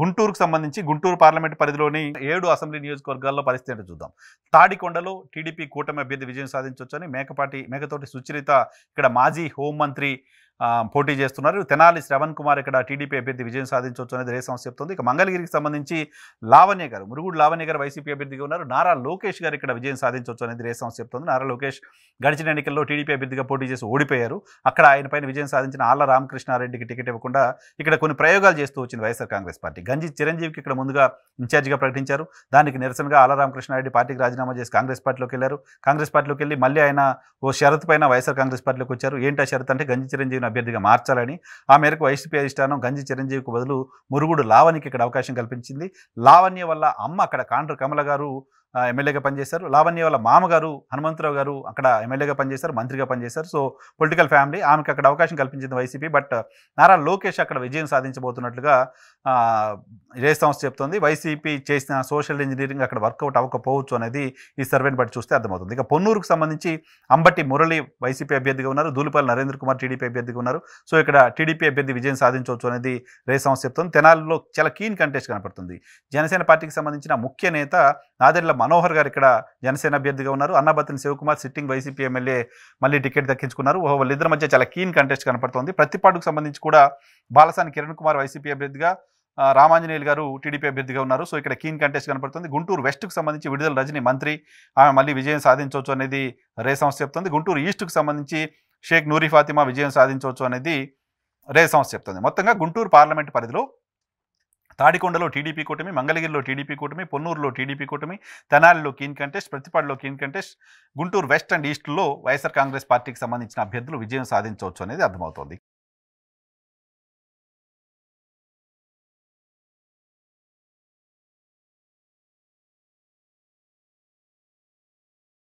గుంటూరుకు సంబంధించి గుంటూరు పార్లమెంట్ పరిధిలోని ఏడు అసెంబ్లీ నియోజకవర్గాల్లో పరిస్థితి ఏంటో చూద్దాం తాడికొండలో టీడీపీ కూటమి అభ్యర్థి విజయం సాధించవచ్చని మేకపాటి మేకతోటి సుచరిత ఇక్కడ మాజీ హోంమంత్రి పోటీ చేస్తున్నారు తెనాలి శ్రవణ్ కుమార్ ఇక్కడ టీడీపీ అభ్యర్థి విజయం సాధించవచ్చు అనేది రేస్ సంస్థ చెప్తుంది ఇక మంగళగిరికి సంబంధించి లావణ్య గారు మురుగుడు లావణ్య గారు వైసీపీ అభ్యర్థిగా ఉన్నారు నారా లోకేష్ గారు ఇక్కడ విజయం సాధించవచ్చు అనేది రేస్ సంస్థ చెప్తుంది నారా లోకేష్ గడిచిన ఎన్నికల్లో టీడీపీ అభ్యర్థిగా పోటీ చేసి ఓడిపోయారు అక్కడ ఆయన పైన విజయం సాధించిన ఆళ్ల రామకృష్ణారెడ్డికి టికెట్ ఇవ్వకుండా ఇక్కడ కొన్ని ప్రయోగాలు చేస్తూ వచ్చింది వైఎస్ఆర్ కాంగ్రెస్ పార్టీ గంజి చిరంజీవికి ఇక్కడ ముందుగా ఇన్ఛార్జిగా ప్రకటించారు దానికి నిరసనగా ఆళ్ల రామకృష్ణారెడ్డి పార్టీకి రాజీనామా చేసి కాంగ్రెస్ పార్టీలోకి వెళ్ళారు కాంగ్రెస్ పార్టీలోకి వెళ్ళి మళ్ళీ ఆయన ఓ షరత్ పైన వైఎస్ఆర్ కాంగ్రెస్ పార్టీలోకి వచ్చారు ఏంటి ఆ షరత్ అంటే గంజి చిరంజీవి అభ్యర్థిగా మార్చాలని ఆ మేరకు వైసీపీ అధిష్టానం గంజి చిరంజీవికి బదులు మురుగుడు లావణికి ఇక్కడ అవకాశం కల్పించింది లావణ్య వల్ల అమ్మ అక్కడ కాండ్ర కమల గారు ఎమ్మెల్యేగా పనిచేశారు లావణ్య వాళ్ళ మామగారు హనుమంతరావు గారు అక్కడ ఎమ్మెల్యేగా పనిచేశారు మంత్రిగా పనిచేశారు సో పొలిటికల్ ఫ్యామిలీ ఆమెకు అక్కడ అవకాశం కల్పించింది వైసీపీ బట్ నారా లోకేష్ అక్కడ విజయం సాధించబోతున్నట్లుగా ఇదే సంస్థ చెప్తోంది వైసీపీ చేసిన సోషల్ ఇంజనీరింగ్ అక్కడ వర్కౌట్ అవ్వకపోవచ్చు అనేది ఈ సర్వేని బట్టి చూస్తే అర్థమవుతుంది ఇక పొన్నూరుకు సంబంధించి అంబటి మురళి వైసీపీ అభ్యర్థిగా ఉన్నారు దూలిపల్లి నరేంద్ర కుమార్ టీడీపీ అభ్యర్థిగా ఉన్నారు సో ఇక్కడ టీడీపీ అభ్యర్థి విజయం సాధించవచ్చు అనేది రే సంస్థ చెప్తోంది తెనాలిలో చాలా కీన్ కంటెస్ట్ కనపడుతుంది జనసేన పార్టీకి సంబంధించిన ముఖ్య నేత నాదెళ్ల మనోహర్ గారు ఇక్కడ జనసేన అభ్యర్థిగా ఉన్నారు Annabathini Sivakumar sitting YCP MLA మళ్ళీ టికెట్ దక్కించుకున్నారు వాళ్ళిద్దరి మధ్య చాలా కీన్ కంటెస్ట్ కనపడుతోంది ప్రతిపాటుకు సంబంధించి కూడా బాలసాని కిరణ్ కుమార్ వైసీపీ అభ్యర్థిగా రామాంజనేయులు గారు టీడీపీ అభ్యర్థిగా ఉన్నారు సో ఇక్కడ కీన్ కంటెస్ట్ కనపడుతుంది గుంటూరు వెస్ట్కు సంబంధించి విడుదల రజని మంత్రి ఆమె మళ్ళీ విజయం సాధించవచ్చు అనేది రే సంస్థ చెప్తుంది గుంటూరు ఈస్ట్కు సంబంధించి షేక్ నూరి ఫాతిమా విజయం సాధించవచ్చు అనేది రే సంస్థ చెప్తుంది మొత్తంగా గుంటూరు పార్లమెంట్ పరిధిలో తాడికొండలో టీడీపీ కూటమి మంగళగిరిలో టీడీపీ కూటమి పొన్నూరులో టీడీపీ కూటమి తెనాలిలో కీన్ కంటెస్ట్ ప్రతిపాడులో keen contest Guntur west and ఈస్ట్లో వైఎస్ఆర్ కాంగ్రెస్ పార్టీకి సంబంధించిన అభ్యర్థులు విజయం సాధించవచ్చు అనేది అర్థమవుతోంది